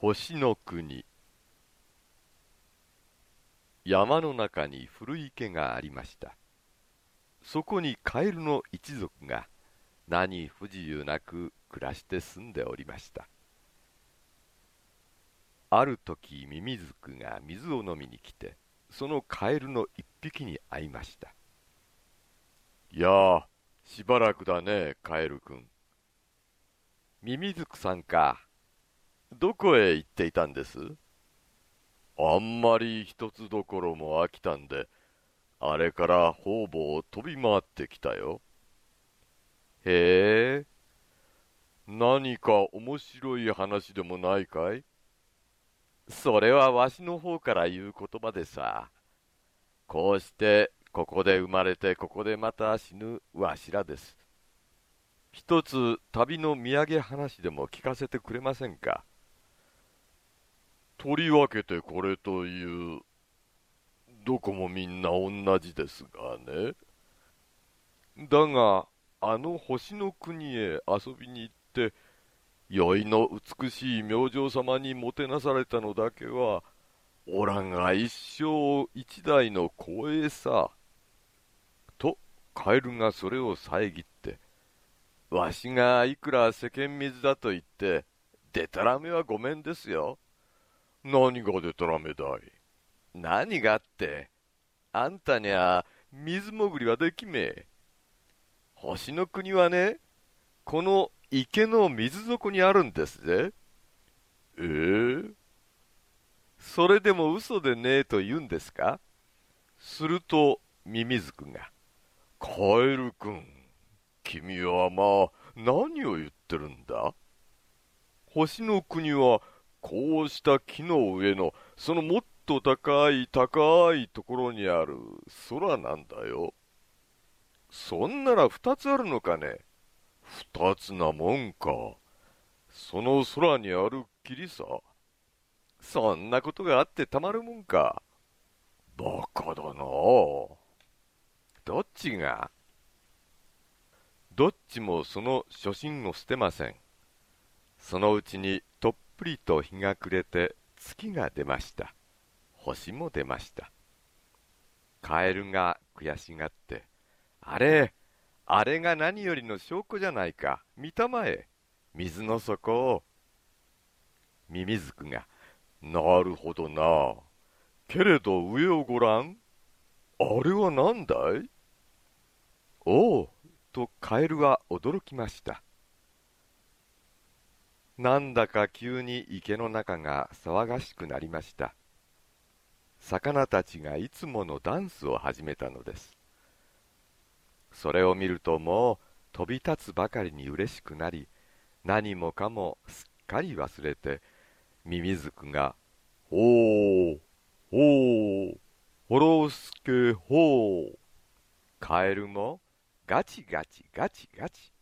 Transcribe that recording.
星の国山の中に古池がありましたそこにカエルの一族が何不自由なく暮らして住んでおりましたある時ミミズクが水を飲みに来てそのカエルの一匹に会いましたいやしばらくだねカエルくんミミズクさんかどこへ行っていたんですあんまり一つどころも飽きたんで、あれから方々飛び回ってきたよ。へえ、何か面白い話でもないかいそれはわしの方から言う言葉でさ。こうして、ここで生まれて、ここでまた死ぬわしらです。一つ旅の土産話でも聞かせてくれませんか取り分けてこれという、どこもみんな同じですがね。だが、あの星の国へ遊びに行って、宵の美しい明星様にもてなされたのだけは、おらが一生一代の光栄さ。と、カエルがそれを遮って、わしがいくら世間水だと言って、でたらめはごめんですよ。何がでたらめだい何がって、あんたにゃ水潜りはできめえ。星の国はね、この池の水底にあるんですぜ。ええー、それでも嘘でねえと言うんですかすると、ミミズ君が。カエル君、君はまあ、何を言ってるんだ星の国はこうした木の上の、そのもっと高い高いところにある空なんだよ。そんなら二つあるのかね二つなもんか。その空にあるっきりさ。そんなことがあってたまるもんか。バカだなどっちがどっちもその初心を捨てません。そのうちにトッぷりと日が暮れて月が出ました星も出ましたカエルが悔しがってあれあれが何よりの証拠じゃないか見たまえ水の底をミミズクがなるほどなけれど上をごらんあれは何だいおおとカエルは驚きましたなんだか急に池の中が騒がしくなりました魚たちがいつものダンスを始めたのですそれを見るともう飛び立つばかりに嬉しくなり何もかもすっかり忘れてミミズクが「おおおおほろすけほう」カエルもガチガチガチガチ